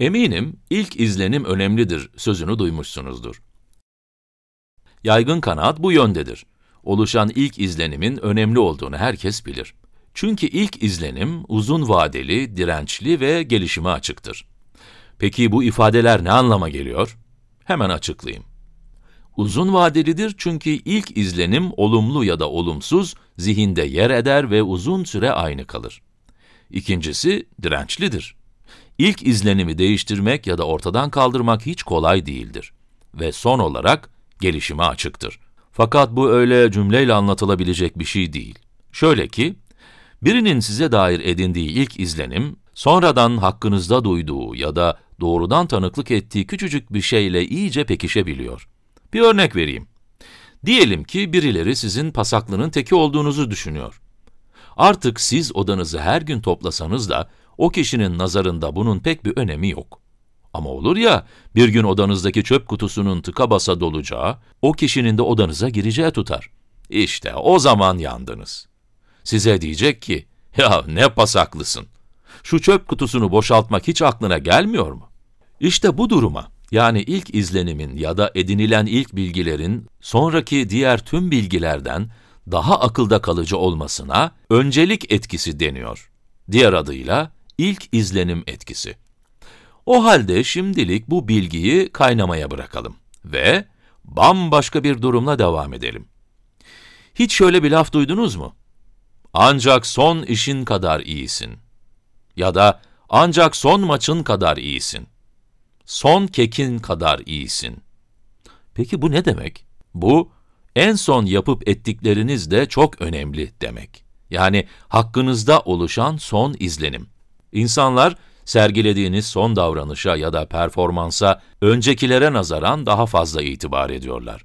Eminim ilk izlenim önemlidir sözünü duymuşsunuzdur. Yaygın kanaat bu yöndedir. Oluşan ilk izlenimin önemli olduğunu herkes bilir. Çünkü ilk izlenim uzun vadeli, dirençli ve gelişime açıktır. Peki bu ifadeler ne anlama geliyor? Hemen açıklayayım. Uzun vadelidir çünkü ilk izlenim olumlu ya da olumsuz zihinde yer eder ve uzun süre aynı kalır. İkincisi dirençlidir. İlk izlenimi değiştirmek ya da ortadan kaldırmak hiç kolay değildir. Ve son olarak gelişime açıktır. Fakat bu öyle cümleyle anlatılabilecek bir şey değil. Şöyle ki, birinin size dair edindiği ilk izlenim, sonradan hakkınızda duyduğu ya da doğrudan tanıklık ettiği küçücük bir şeyle iyice pekişebiliyor. Bir örnek vereyim. Diyelim ki birileri sizin pasaklının teki olduğunuzu düşünüyor. Artık siz odanızı her gün toplasanız da o kişinin nazarında bunun pek bir önemi yok. Ama olur ya, bir gün odanızdaki çöp kutusunun tıka basa dolacağı, o kişinin de odanıza gireceği tutar. İşte o zaman yandınız. Size diyecek ki, ya ne pasaklısın, şu çöp kutusunu boşaltmak hiç aklına gelmiyor mu? İşte bu duruma, yani ilk izlenimin ya da edinilen ilk bilgilerin sonraki diğer tüm bilgilerden daha akılda kalıcı olmasına öncelik etkisi deniyor. Diğer adıyla İlk izlenim etkisi. O halde şimdilik bu bilgiyi kaynamaya bırakalım ve bambaşka bir durumla devam edelim. Hiç şöyle bir laf duydunuz mu? Ancak son işin kadar iyisin. Ya da ancak son maçın kadar iyisin. Son kekin kadar iyisin. Peki bu ne demek? Bu, en son yapıp ettikleriniz de çok önemli demek. Yani hakkınızda oluşan son izlenim. İnsanlar sergilediğiniz son davranışa ya da performansa öncekilere nazaran daha fazla itibar ediyorlar.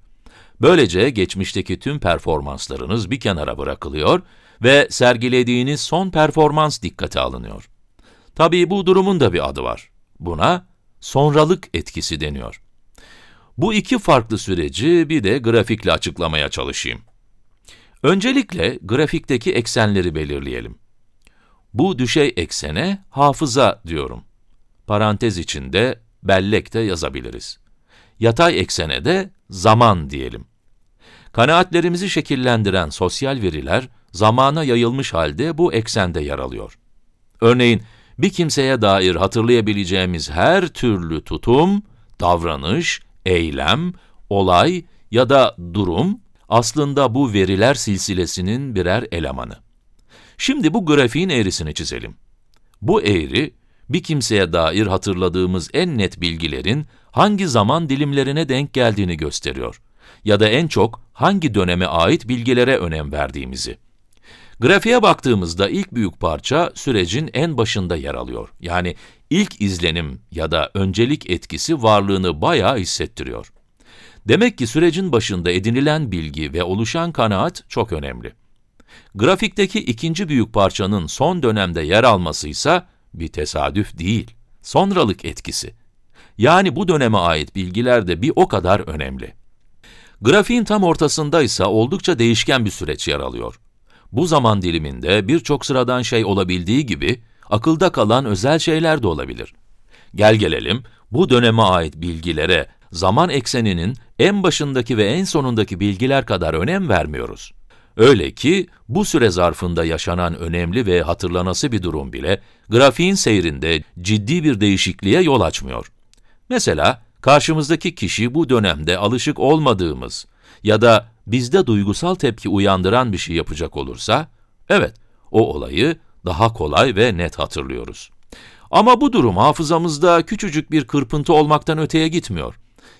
Böylece geçmişteki tüm performanslarınız bir kenara bırakılıyor ve sergilediğiniz son performans dikkate alınıyor. Tabii bu durumun da bir adı var. Buna sonralık etkisi deniyor. Bu iki farklı süreci bir de grafikle açıklamaya çalışayım. Öncelikle grafikteki eksenleri belirleyelim. Bu düşey eksene hafıza diyorum. Parantez içinde bellek de yazabiliriz. Yatay eksene de zaman diyelim. Kanaatlerimizi şekillendiren sosyal veriler zamana yayılmış halde bu eksende yer alıyor. Örneğin bir kimseye dair hatırlayabileceğimiz her türlü tutum, davranış, eylem, olay ya da durum aslında bu veriler silsilesinin birer elemanı. Şimdi bu grafiğin eğrisini çizelim. Bu eğri, bir kimseye dair hatırladığımız en net bilgilerin hangi zaman dilimlerine denk geldiğini gösteriyor ya da en çok hangi döneme ait bilgilere önem verdiğimizi. Grafiğe baktığımızda ilk büyük parça sürecin en başında yer alıyor. Yani ilk izlenim ya da öncelik etkisi varlığını bayağı hissettiriyor. Demek ki sürecin başında edinilen bilgi ve oluşan kanaat çok önemli. Grafikteki ikinci büyük parçanın son dönemde yer alması ise bir tesadüf değil, sonralık etkisi. Yani bu döneme ait bilgiler de bir o kadar önemli. Grafiğin tam ortasında ise oldukça değişken bir süreç yer alıyor. Bu zaman diliminde birçok sıradan şey olabildiği gibi, akılda kalan özel şeyler de olabilir. Gel gelelim, bu döneme ait bilgilere zaman ekseninin en başındaki ve en sonundaki bilgiler kadar önem vermiyoruz. Öyle ki bu süre zarfında yaşanan önemli ve hatırlanası bir durum bile grafiğin seyrinde ciddi bir değişikliğe yol açmıyor. Mesela karşımızdaki kişi bu dönemde alışık olmadığımız ya da bizde duygusal tepki uyandıran bir şey yapacak olursa, evet o olayı daha kolay ve net hatırlıyoruz. Ama bu durum hafızamızda küçücük bir kırpıntı olmaktan öteye gitmiyor.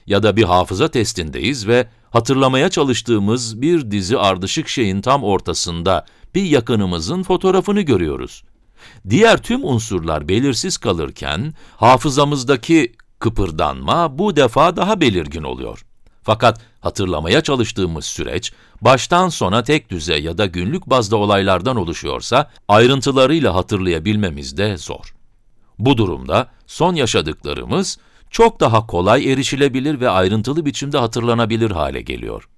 Ya da bir hafıza testindeyiz ve hatırlamaya çalıştığımız bir dizi ardışık şeyin tam ortasında bir yakınımızın fotoğrafını görüyoruz. Diğer tüm unsurlar belirsiz kalırken hafızamızdaki kıpırdanma bu defa daha belirgin oluyor. Fakat hatırlamaya çalıştığımız süreç, baştan sona tek düzey ya da günlük bazda olaylardan oluşuyorsa, ayrıntılarıyla hatırlayabilmemiz de zor. Bu durumda son yaşadıklarımız, çok daha kolay erişilebilir ve ayrıntılı biçimde hatırlanabilir hale geliyor.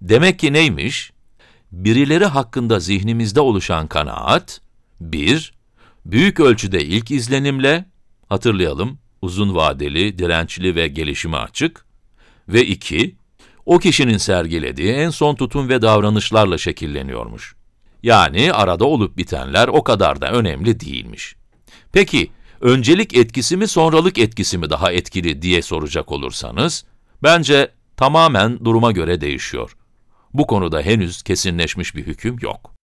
Demek ki neymiş? Birileri hakkında zihnimizde oluşan kanaat, 1. Büyük ölçüde ilk izlenimle, hatırlayalım, uzun vadeli, dirençli ve gelişime açık. Ve 2. O kişinin sergilediği en son tutum ve davranışlarla şekilleniyormuş. Yani arada olup bitenler o kadar da önemli değilmiş. Peki, öncelik etkisi mi sonralık etkisi mi daha etkili diye soracak olursanız, bence tamamen duruma göre değişiyor. Bu konuda henüz kesinleşmiş bir hüküm yok.